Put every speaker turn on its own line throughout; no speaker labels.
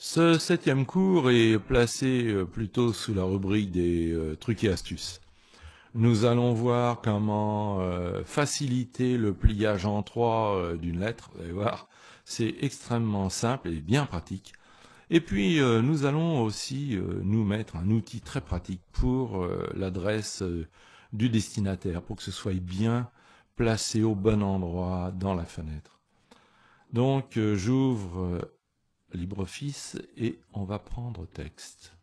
Ce septième cours est placé euh, plutôt sous la rubrique des euh, trucs et astuces. Nous allons voir comment euh, faciliter le pliage en trois d'une lettre. Vous allez voir, c'est extrêmement simple et bien pratique. Et puis nous allons aussi nous mettre un outil très pratique pour l'adresse du destinataire, pour que ce soit bien placé au bon endroit dans la fenêtre. Donc j'ouvre LibreOffice et on va prendre texte.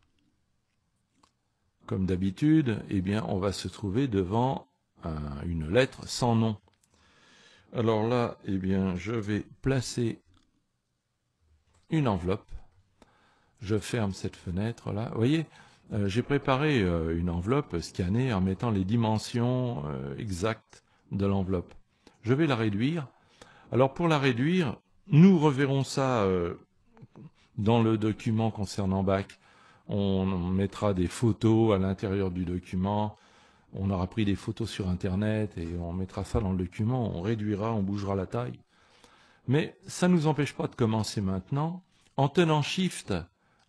Comme d'habitude, eh bien, on va se trouver devant euh, une lettre sans nom. Alors là, eh bien, je vais placer une enveloppe. Je ferme cette fenêtre là. Vous voyez, euh, j'ai préparé euh, une enveloppe scannée en mettant les dimensions exactes de l'enveloppe. Je vais la réduire. Alors pour la réduire, nous reverrons ça dans le document concernant BAC, on, mettra des photos à l'intérieur du document. On aura pris des photos sur Internet et on mettra ça dans le document. On réduira, on bougera la taille. Mais ça ne nous empêche pas de commencer maintenant en tenant Shift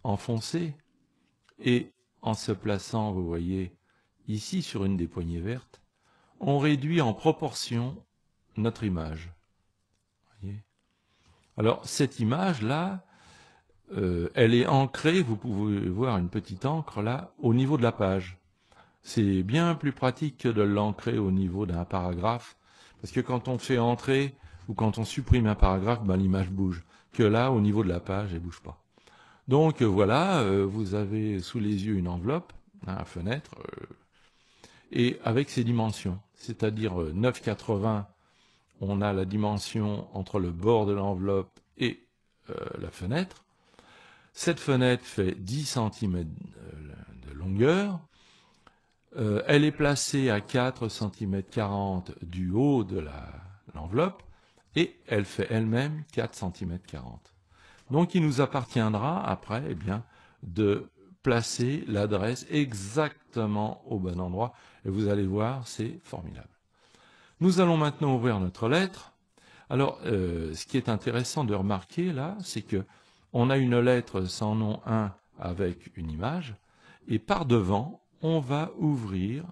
enfoncé et en se plaçant, vous voyez, ici sur une des poignées vertes, on réduit en proportion notre image. Alors cette image-là, euh, elle est ancrée, vous pouvez voir une petite encre là, au niveau de la page. C'est bien plus pratique que de l'ancrer au niveau d'un paragraphe, parce que quand on fait entrer ou quand on supprime un paragraphe, ben, l'image bouge, que là, au niveau de la page, elle bouge pas. Donc euh, voilà, euh, vous avez sous les yeux une enveloppe, hein, fenêtre, et avec ses dimensions, c'est-à-dire 9,80, on a la dimension entre le bord de l'enveloppe et la fenêtre, cette fenêtre fait 10 cm de longueur. Euh, elle est placée à 4 cm 40 du haut de l'enveloppe et elle fait elle-même 4 cm 40. Donc il nous appartiendra après eh bien, de placer l'adresse exactement au bon endroit et vous allez voir c'est formidable. Nous allons maintenant ouvrir notre lettre. Alors euh, ce qui est intéressant de remarquer là c'est que on a une lettre sans nom 1 avec une image, et par devant, on va ouvrir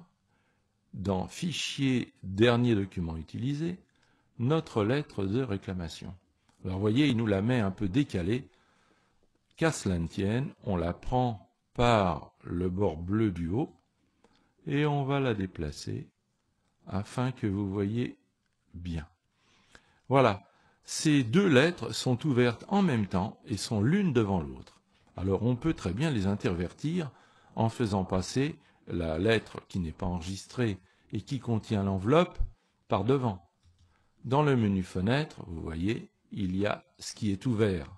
dans Fichier dernier document utilisé, notre lettre de réclamation. Alors vous voyez, il nous la met un peu décalée. Qu'à cela ne tienne, on la prend par le bord bleu du haut et on va la déplacer afin que vous voyez bien. Voilà, ces deux lettres sont ouvertes en même temps et sont l'une devant l'autre. Alors on peut très bien les intervertir en faisant passer la lettre qui n'est pas enregistrée et qui contient l'enveloppe par devant. Dans le menu fenêtre, vous voyez, il y a ce qui est ouvert.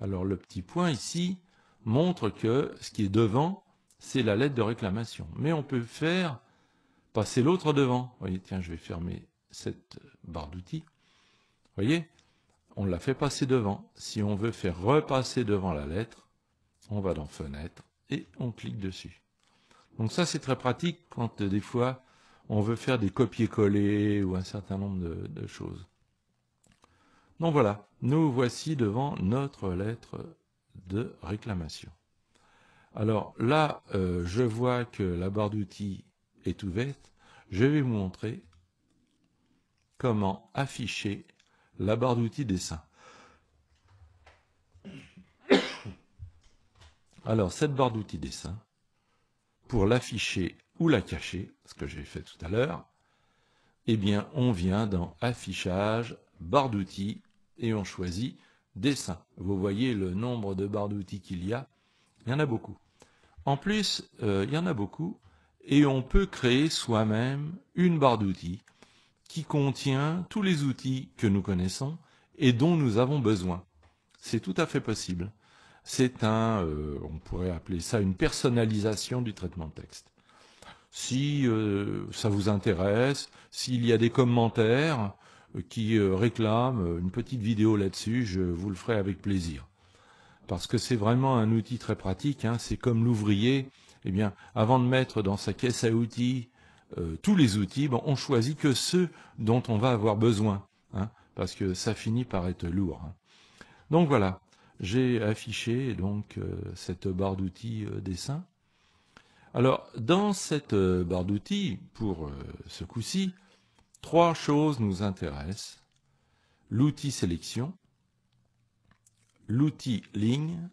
Alors le petit point ici montre que ce qui est devant, c'est la lettre de réclamation. Mais on peut faire passer l'autre devant. Vous voyez, tiens, je vais fermer cette barre d'outils voyez On la fait passer devant. Si on veut faire repasser devant la lettre, on va dans Fenêtre et on clique dessus. Donc ça, c'est très pratique quand euh, des fois, on veut faire des copier-coller ou un certain nombre de, choses. Donc voilà, nous voici devant notre lettre de réclamation. Alors là, euh, je vois que la barre d'outils est ouverte. Je vais vous montrer comment afficher la barre d'outils dessin. Alors, cette barre d'outils dessin, pour l'afficher ou la cacher, ce que j'ai fait tout à l'heure, eh bien, on vient dans Affichage, barre d'outils, et on choisit Dessin. Vous voyez le nombre de barres d'outils qu'il y a. Il y en a beaucoup. En plus, euh, il y en a beaucoup, et on peut créer soi-même une barre d'outils qui contient tous les outils que nous connaissons et dont nous avons besoin. C'est tout à fait possible. C'est un, euh, on pourrait appeler ça une personnalisation du traitement de texte. Si euh, ça vous intéresse, s'il y a des commentaires euh, qui réclament une petite vidéo là-dessus, je vous le ferai avec plaisir. Parce que c'est vraiment un outil très pratique. Hein. C'est comme l'ouvrier. Eh bien, avant de mettre dans sa caisse à outils euh, tous les outils, on on choisit que ceux dont on va avoir besoin, hein, parce que ça finit par être lourd. Hein. Donc voilà, j'ai affiché donc euh, cette barre d'outils euh, dessin. Alors dans cette barre d'outils, pour ce coup-ci, trois choses nous intéressent. L'outil sélection, l'outil ligne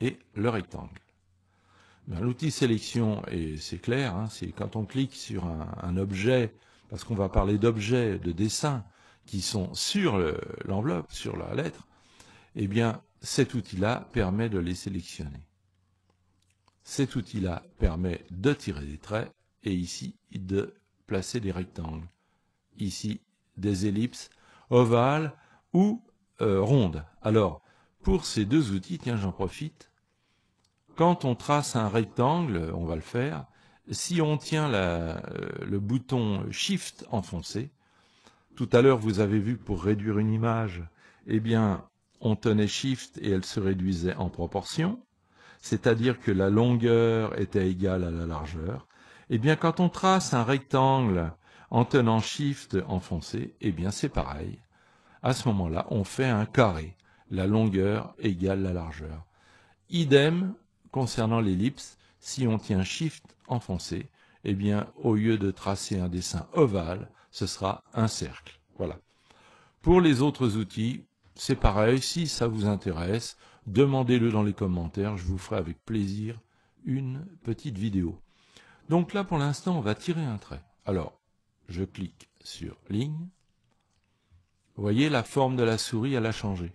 et le rectangle. Ben, l'outil sélection, et c'est clair, hein, c'est quand on clique sur un, objet, parce qu'on va parler d'objets, de dessins, qui sont sur l'enveloppe, sur la lettre, eh bien, cet outil-là permet de les sélectionner. Cet outil-là permet de tirer des traits, et ici, de placer des rectangles. Ici, des ellipses, ovales ou euh, rondes. Alors, pour ces deux outils, tiens, j'en profite, quand on trace un rectangle, on va le faire, si on tient euh, le bouton Shift enfoncé, tout à l'heure vous avez vu pour réduire une image, eh bien on tenait Shift et elle se réduisait en proportion, c'est-à-dire que la longueur était égale à la largeur. Eh bien quand on trace un rectangle en tenant Shift enfoncé, eh bien c'est pareil. À ce moment-là, on fait un carré, la longueur égale la largeur. Idem concernant l'ellipse, si on tient Shift enfoncé, eh bien, au lieu de tracer un dessin ovale, ce sera un cercle. Voilà. Pour les autres outils, c'est pareil. Si ça vous intéresse, demandez-le dans les commentaires. Je vous ferai avec plaisir une petite vidéo. Donc là, pour l'instant, on va tirer un trait. Alors, je clique sur ligne. Vous voyez, la forme de la souris, elle a changé.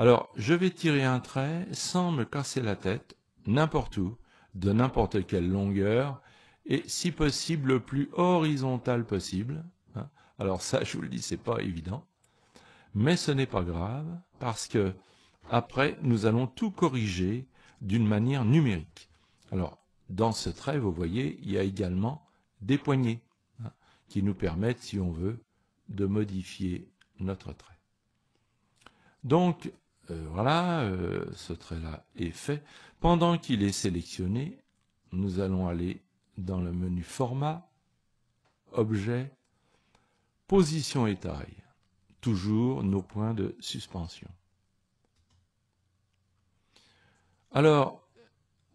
Alors, je vais tirer un trait sans me casser la tête, n'importe où, de n'importe quelle longueur, et si possible le plus horizontal possible. Hein. Alors ça, je vous le dis, c'est pas évident, mais ce n'est pas grave parce que après, nous allons tout corriger d'une manière numérique. Alors, dans ce trait, vous voyez, il y a également des poignées hein, qui nous permettent, si on veut, de modifier notre trait. Donc, euh, voilà, euh, ce trait-là est fait. Pendant qu'il est sélectionné, nous allons aller dans le menu Format, Objet, Position et Taille. Toujours nos points de suspension. Alors,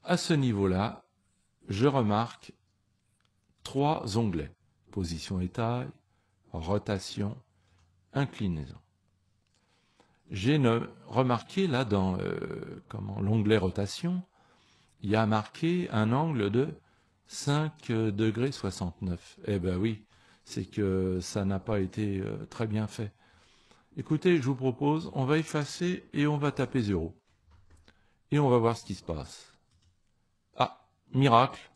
à ce niveau-là, je remarque trois onglets. Position et taille, rotation, inclinaison. J'ai remarqué là dans euh, l'onglet rotation, il y a marqué un angle de 5 euh, degrés 69. Eh ben oui, c'est que ça n'a pas été euh, très bien fait. Écoutez, je vous propose, on va effacer et on va taper 0. Et on va voir ce qui se passe. Ah, miracle,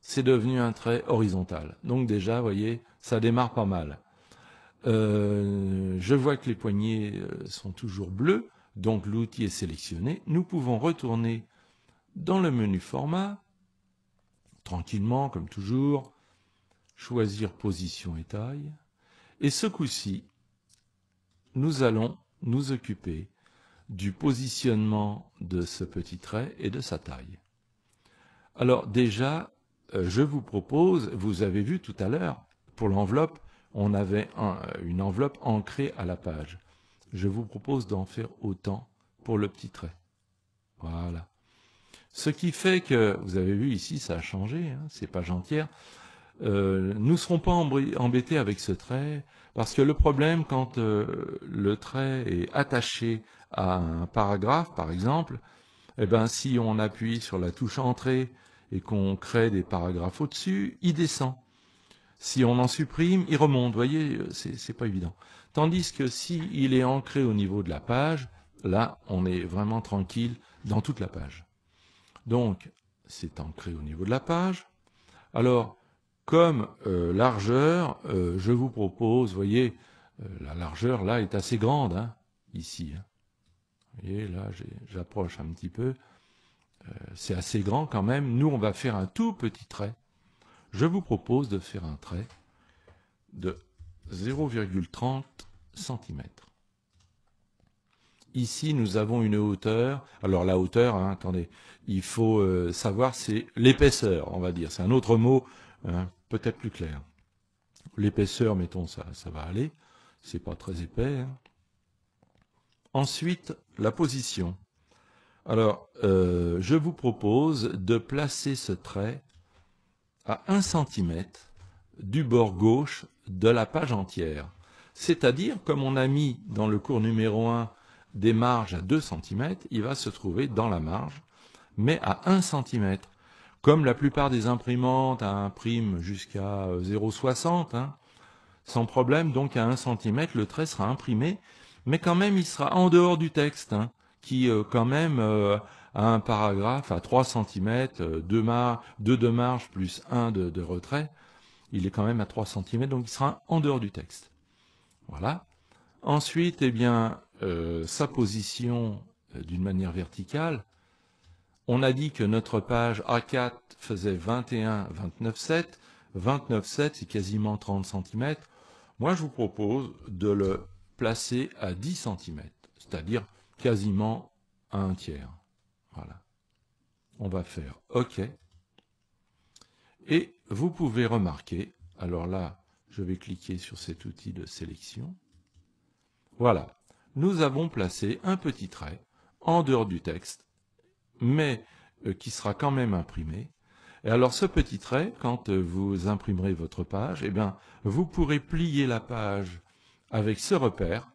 c'est devenu un trait horizontal. Donc déjà, vous voyez, ça démarre pas mal. Euh, je vois que les poignées euh, sont toujours bleues, donc l'outil est sélectionné. Nous pouvons retourner dans le menu format, tranquillement comme toujours, choisir position et taille. Et ce coup-ci, nous allons nous occuper du positionnement de ce petit trait et de sa taille. Alors déjà, euh, je vous propose, vous avez vu tout à l'heure, pour l'enveloppe, on avait euh, une enveloppe ancrée à la page. Je vous propose d'en faire autant pour le petit trait. Voilà. Ce qui fait que, vous avez vu ici, ça a changé, hein, c'est page entière. Euh, nous ne serons pas embêtés avec ce trait, parce que le problème, quand euh, le trait est attaché à un paragraphe, par exemple, eh ben, si on appuie sur la touche Entrée et qu'on crée des paragraphes au-dessus, il descend. Si on en supprime, il remonte, vous voyez, euh, c'est pas évident. Tandis que si il est ancré au niveau de la page, là, on est vraiment tranquille dans toute la page. Donc, c'est ancré au niveau de la page. Alors, comme euh, largeur, euh, je vous propose, vous voyez, la largeur là est assez grande, hein, ici. Hein. Vous voyez, là, j'approche un petit peu. c'est assez grand quand même. Nous, on va faire un tout petit trait je vous propose de faire un trait de 0,30 cm. Ici, nous avons une hauteur. Alors la hauteur, hein, attendez, il faut euh, savoir, c'est l'épaisseur, on va dire. C'est un autre mot, hein, peut-être plus clair. L'épaisseur, mettons, ça, ça va aller. C'est pas très épais. Hein. Ensuite, la position. Alors, euh, je vous propose de placer ce trait à 1 cm du bord gauche de la page entière. C'est-à-dire, comme on a mis dans le cours numéro 1 des marges à 2 cm, il va se trouver dans la marge, mais à 1 cm. Comme la plupart des imprimantes impriment jusqu'à 0,60, euh, hein. sans problème, donc à 1 cm, le trait sera imprimé, mais quand même il sera en dehors du texte, hein, qui euh, quand même euh, un paragraphe à 3 cm, 2, de marge plus 1 de, retrait, il est quand même à 3 cm, donc il sera en dehors du texte. Voilà. Ensuite, eh bien, euh, sa position euh, d'une manière verticale, on a dit que notre page A4 faisait 21, 29, 7. 29, 7, c'est quasiment 30 cm. Moi, je vous propose de le placer à 10 cm, c'est-à-dire quasiment à un tiers. Voilà. On va faire OK. Et vous pouvez remarquer, alors là, je vais cliquer sur cet outil de sélection. Voilà, nous avons placé un petit trait en dehors du texte, mais euh, qui sera quand même imprimé. Et alors ce petit trait, quand euh, vous imprimerez votre page, eh bien, vous pourrez plier la page avec ce repère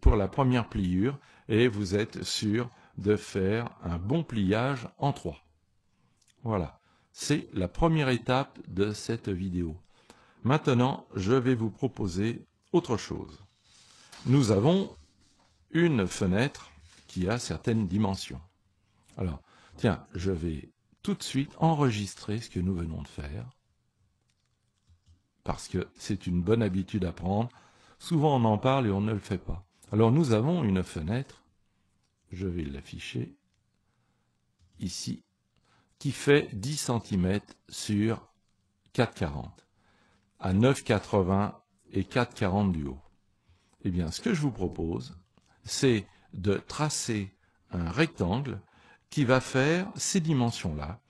pour la première pliure, et vous êtes sur de faire un bon pliage en trois. Voilà, c'est la première étape de cette vidéo. Maintenant, je vais vous proposer autre chose. Nous avons une fenêtre qui a certaines dimensions. Alors, tiens, je vais tout de suite enregistrer ce que nous venons de faire, parce que c'est une bonne habitude à prendre. Souvent on en parle et on ne le fait pas. Alors nous avons une fenêtre je vais l'afficher ici, qui fait 10 cm sur 4,40 à 9,80 et 4,40 du haut. Eh bien, ce que je vous propose, c'est de tracer un rectangle qui va faire ces dimensions-là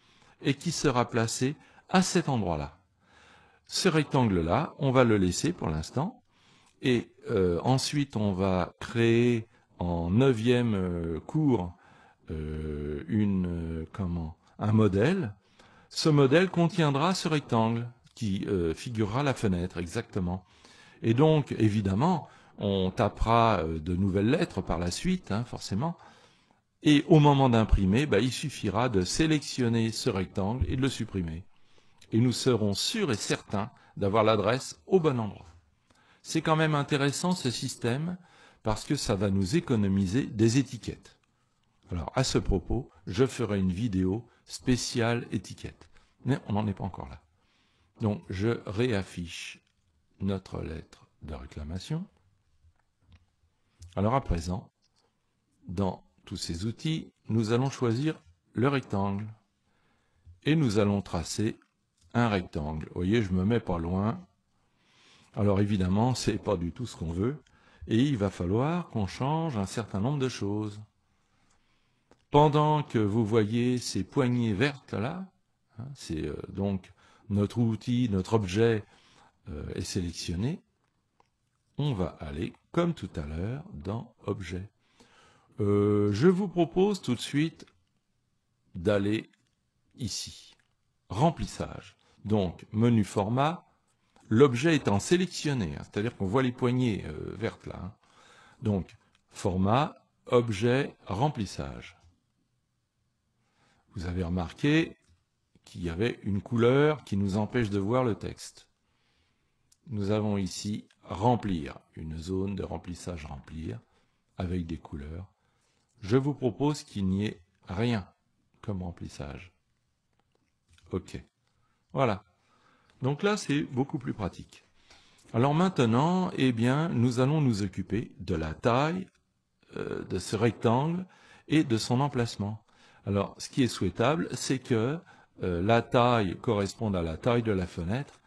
et qui sera placé à cet endroit-là. Ce rectangle-là, on va le laisser pour l'instant et euh, ensuite on va créer en neuvième euh, cours euh, une, euh, comment, un modèle. Ce modèle contiendra ce rectangle qui figurera la fenêtre exactement. Et donc, évidemment, on tapera de nouvelles lettres par la suite, hein, forcément. Et au moment d'imprimer, bah, il suffira de sélectionner ce rectangle et de le supprimer. Et nous serons sûrs et certains d'avoir l'adresse au bon endroit. C'est quand même intéressant ce système parce que ça va nous économiser des étiquettes. Alors à ce propos, je ferai une vidéo spéciale étiquette. Mais on n'en est pas encore là. Donc je réaffiche notre lettre de réclamation. Alors à présent, dans tous ces outils, nous allons choisir le rectangle. Et nous allons tracer un rectangle. Vous voyez, je me mets pas loin. Alors évidemment, ce n'est pas du tout ce qu'on veut et il va falloir qu'on change un certain nombre de choses. Pendant que vous voyez ces poignées vertes là, hein, c'est euh, donc notre outil, notre objet euh, est sélectionné, on va aller, comme tout à l'heure, dans Objet. Euh, je vous propose tout de suite d'aller ici. Remplissage. Donc, menu format, l'objet étant sélectionné, hein, c'est-à-dire qu'on voit les poignées euh, vertes là. Hein. Donc, format, objet, remplissage. Vous avez remarqué qu'il y avait une couleur qui nous empêche de voir le texte. Nous avons ici remplir, une zone de remplissage remplir, avec des couleurs. Je vous propose qu'il n'y ait rien comme remplissage. OK. Voilà, donc là, c'est beaucoup plus pratique. Alors maintenant, eh bien, nous allons nous occuper de la taille euh, de ce rectangle et de son emplacement. Alors, ce qui est souhaitable, c'est que euh, la taille corresponde à la taille de la fenêtre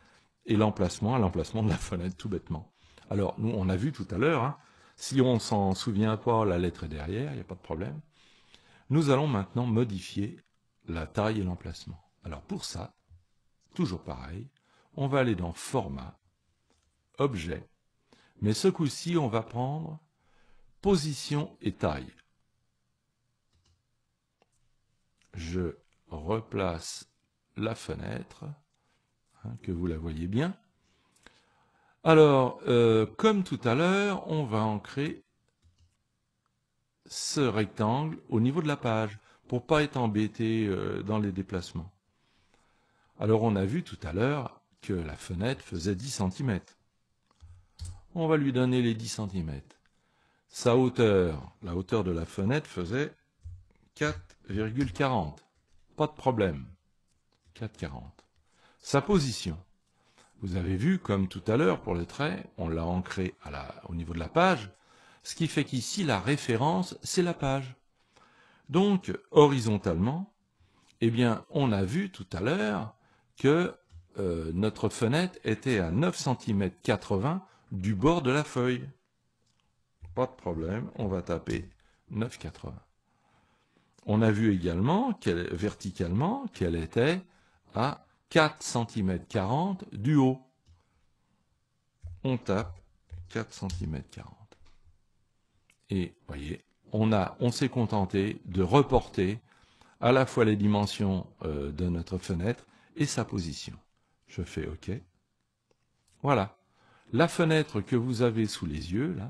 et l'emplacement à l'emplacement de la fenêtre, tout bêtement. Alors, nous, on a vu tout à l'heure, hein, si on s'en souvient pas, la lettre est derrière, il n'y a pas de problème. Nous allons maintenant modifier la taille et l'emplacement. Alors pour ça, toujours pareil, on va aller dans Format, Objet, mais ce coup-ci, on va prendre Position et Taille. Je replace la fenêtre, hein, que vous la voyez bien. Alors, euh, comme tout à l'heure, on va ancrer ce rectangle au niveau de la page, pour pas être embêté euh, dans les déplacements. Alors, on a vu tout à l'heure, que la fenêtre faisait 10 cm. On va lui donner les 10 cm. Sa hauteur, la hauteur de la fenêtre faisait 4,40. Pas de problème. 4,40. Sa position. Vous avez vu, comme tout à l'heure pour le trait, on l'a ancré au niveau de la page, ce qui fait qu'ici, la référence, c'est la page. Donc, horizontalement, eh bien, on a vu tout à l'heure que euh, notre fenêtre était à 9 cm 80 du bord de la feuille. Pas de problème, on va taper 9,80. On a vu également, verticalement, qu'elle était à 4 cm 40 du haut. On tape 4 cm 40. Et voyez, on, s'est contenté de reporter à la fois les dimensions euh, de notre fenêtre et sa position. Je fais OK. Voilà. La fenêtre que vous avez sous les yeux, là,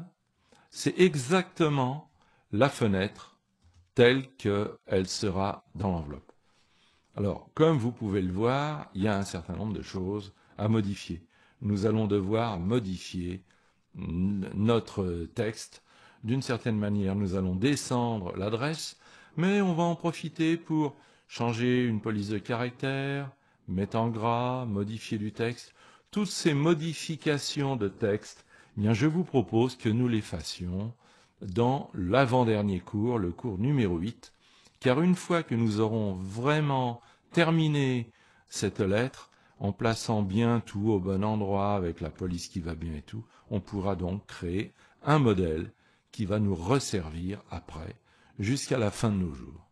c'est exactement la fenêtre telle qu'elle sera dans l'enveloppe. Alors, comme vous pouvez le voir, il y a un certain nombre de choses à modifier. Nous allons devoir modifier notre texte. D'une certaine manière, nous allons descendre l'adresse, mais on va en profiter pour changer une police de caractère, mettre en gras, modifier du texte, toutes ces modifications de texte, eh bien je vous propose que nous les fassions dans l'avant-dernier cours, le cours numéro 8, car une fois que nous aurons vraiment terminé cette lettre, en plaçant bien tout au bon endroit, avec la police qui va bien et tout, on pourra donc créer un modèle qui va nous resservir après, jusqu'à la fin de nos jours.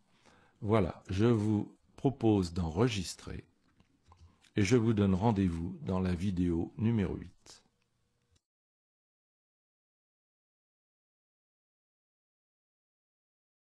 Voilà, je vous propose d'enregistrer et je vous donne rendez-vous dans la vidéo numéro 8.